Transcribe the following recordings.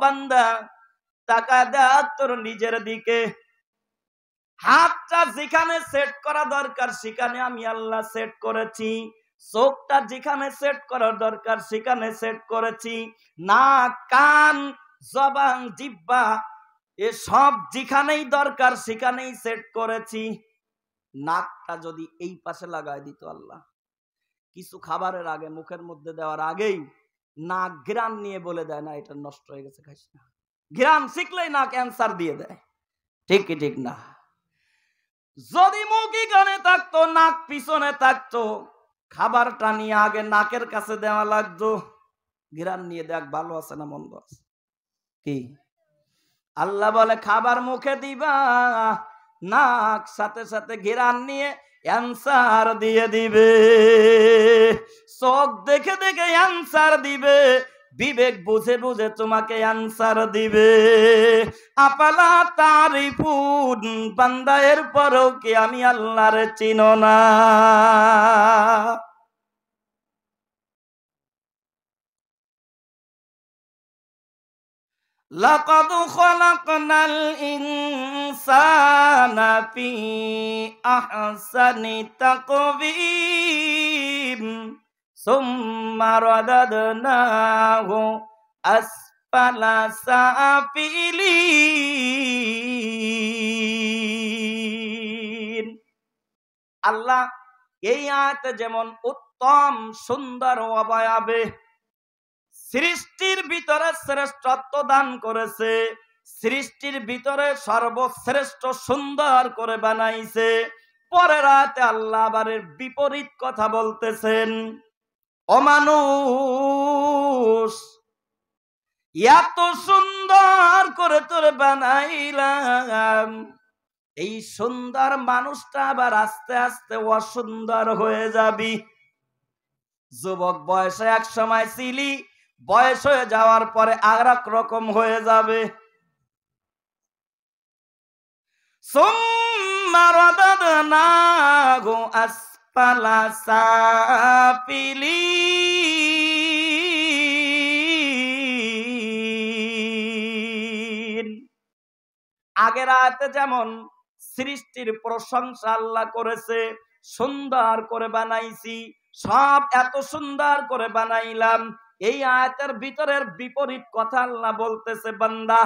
বান্দা টাকা দেখ তোর নিজের দিকে হাতটা যেখানে সেট করা দরকার সেখানে আমি আল্লাহ সেট করেছি চোখটা যেখানে সেট করার দরকার সেখানে সেট করেছি না কান জবান জিব্বা এ সব যেখানেই দরকার সেখানেই সেট করেছি নাকটা যদি এই পাশে লাগায় দিত আল্লাহ কিছু খাবারের আগে মুখের মধ্যে দেওয়ার আগেই না গ্রান নিয়ে বলে দেয় না এটা নষ্ট হয়ে গেছে খাইস না গ্রান শিখলেই না ক্যান্সার দিয়ে দেয় ঠিক ঠিক না যদি মুখ এখানে থাকতো নাক পিছনে থাকতো খাবার টানিয়ে আগে নাকের কাছে দেওয়া লাগতো গ্রান নিয়ে দেখ ভালো আছে না মন্দ আছে কি আল্লাহ বলে খাবার মুখে দিবা নাক সাথে সাথে ঘেরান নিয়ে অ্যান্সার দিয়ে দিবে চোখ দেখে দেখে অ্যান্সার দিবে বিবেক বুঝে বুঝে তোমাকে অ্যান্সার দিবে আপালা তারি পুন বান্দায়ের পরও কি আমি আল্লাহর চিনো না لقد خلقنا الإنسان في أحسن تقويم ثم رددناه أسفل سافلين الله يا আয়াতে যেমন উত্তম সুন্দর অবয়াবে সৃষ্টির ভিতরে শ্রেষ্ঠত্ব দান করেছে সৃষ্টির ভিতরে সর্বশ্রেষ্ঠ সুন্দর করে বানাইছে পরে রাতে আল্লাহ বিপরীত কথা বলতেছেন অমানুষ এত সুন্দর করে তোর বানাইলাম এই সুন্দর মানুষটা আবার আস্তে আস্তে অসুন্দর হয়ে যাবি যুবক বয়সে এক সময় ছিলি বয়স হয়ে যাওয়ার পরে আর রকম হয়ে যাবে পিলি আগের রাতে যেমন সৃষ্টির প্রশংসা আল্লাহ করেছে সুন্দর করে বানাইছি সব এত সুন্দর করে বানাইলাম এই আয়াতের ভিতরের বিপরীত কথা আল্লাহ বলতেছে বান্দা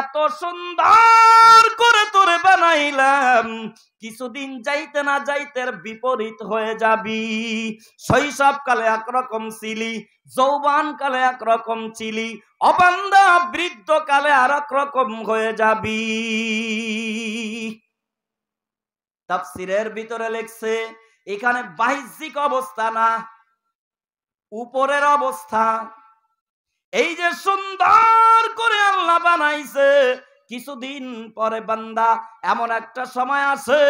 এত সুন্দর করে তোরে বানাইলাম কিছুদিন যাইতে না যাইতে বিপরীত হয়ে যাবি শৈশব কালে একরকম ছিলি যৌবান কালে একরকম ছিলি অবান্দা বৃদ্ধ কালে আর রকম হয়ে যাবি তাফসিরের ভিতরে লেখছে এখানে বাহ্যিক অবস্থা না উপরের অবস্থা এই যে সুন্দর করে আল্লাহ বানাইছে কিছুদিন পরে বান্দা এমন একটা সময় আছে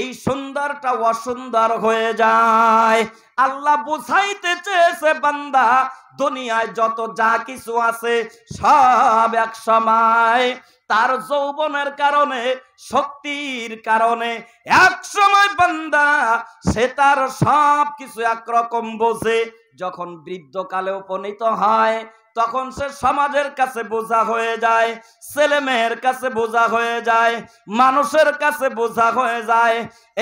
এই সুন্দরটা অসুন্দর হয়ে যায় আল্লাহ বুঝাইতে চেয়েছে বান্দা দুনিয়ায় যত যা কিছু আছে সব এক সময় তার যৌবনের কারণে শক্তির কারণে এক সময় বান্দা সে তার সব কিছু একরকম বোঝে যখন বৃদ্ধকালে উপনীত হয় তখন সে সমাজের কাছে বোঝা হয়ে যায় ছেলে মেয়ের কাছে বোঝা হয়ে যায় মানুষের কাছে বোঝা হয়ে যায়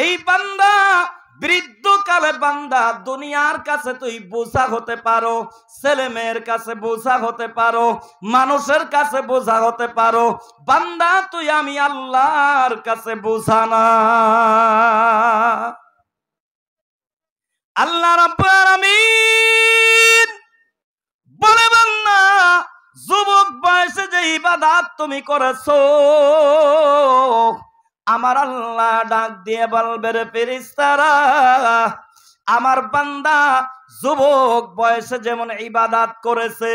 এই বান্দা বৃদ্ধকালে বান্দা দুনিয়ার কাছে তুই বোঝা হতে পারো ছেলে মেয়ের কাছে বোঝা হতে পারো মানুষের কাছে বোঝা হতে পারো বান্দা তুই আমি আল্লাহর কাছে বোঝা না আল্লাহ বলে বান্দা যুবক বয়সে যে ইবাদাত তুমি করেছো আমার আল্লাহ ডাক দিয়ে বলবে রে ফেরেশতারা আমার বান্দা যুবক বয়সে যেমন ইবাদাত করেছে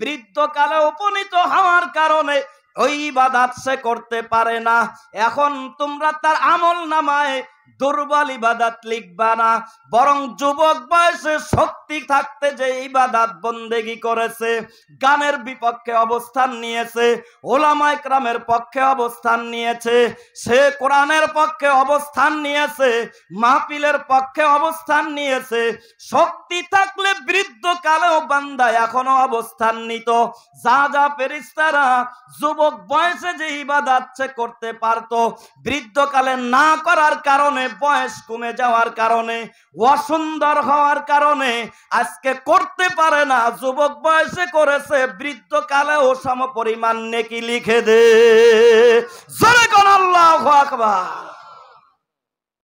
বৃদ্ধকালে উপনীত হওয়ার কারণে ওই ইবাদাত সে করতে পারে না এখন তোমরা তার আমল নামায় দুর্বল ইবাদাত লিখবা না বরং যুবক বয়সে শক্তি থাকতে যে ইবাদাত বন্দেগি করেছে গানের বিপক্ষে অবস্থান নিয়েছে ওলামায় ক্রামের পক্ষে অবস্থান নিয়েছে সে কোরআনের পক্ষে অবস্থান নিয়েছে মাহপিলের পক্ষে অবস্থান নিয়েছে শক্তি থাকলে বৃদ্ধকালেও বান্দা এখনো অবস্থান নিত যা যা ফেরিস্তারা যুবক বয়সে যে ইবাদাত সে করতে পারত বৃদ্ধকালে না করার কারণ কারণে বয়স কমে যাওয়ার কারণে অসুন্দর হওয়ার কারণে আজকে করতে পারে না যুবক বয়সে করেছে কালে ও সম পরিমাণ নেকি লিখে দে আল্লাহ আকবার